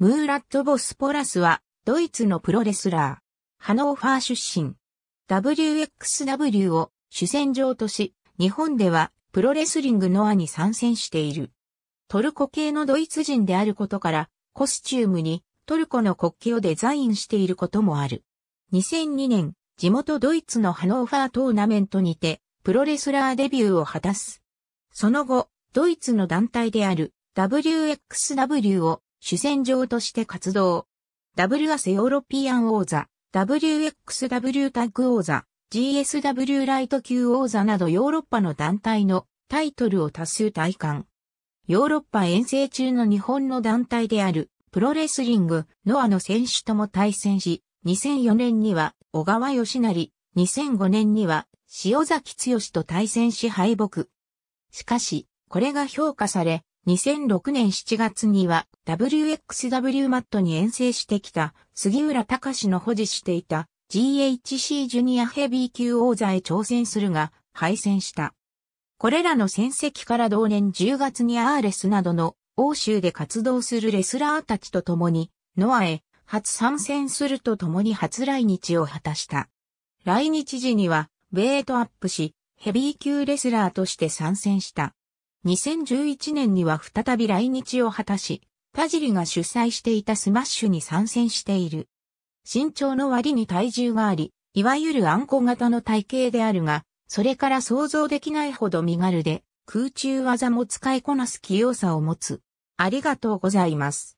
ムーラット・ボスポラスは、ドイツのプロレスラー。ハノーファー出身。WXW を主戦場とし、日本ではプロレスリングノアに参戦している。トルコ系のドイツ人であることから、コスチュームにトルコの国旗をデザインしていることもある。2002年、地元ドイツのハノーファートーナメントにて、プロレスラーデビューを果たす。その後、ドイツの団体である WXW を主戦場として活動。WS ヨーロピアン王座、WXW タッグ王座、GSW ライト級王座などヨーロッパの団体のタイトルを多数体感。ヨーロッパ遠征中の日本の団体であるプロレスリング、ノアの選手とも対戦し、2004年には小川義成、2005年には塩崎剛と対戦し敗北。しかし、これが評価され、2006年7月には WXW マットに遠征してきた杉浦隆の保持していた GHC ジュニアヘビー級王座へ挑戦するが敗戦した。これらの戦績から同年10月にアーレスなどの欧州で活動するレスラーたちと共にノアへ初参戦すると共に初来日を果たした。来日時には、ベートアップし、ヘビー級レスラーとして参戦した。2011年には再び来日を果たし、田尻が主催していたスマッシュに参戦している。身長の割に体重があり、いわゆるあんこ型の体型であるが、それから想像できないほど身軽で、空中技も使いこなす器用さを持つ。ありがとうございます。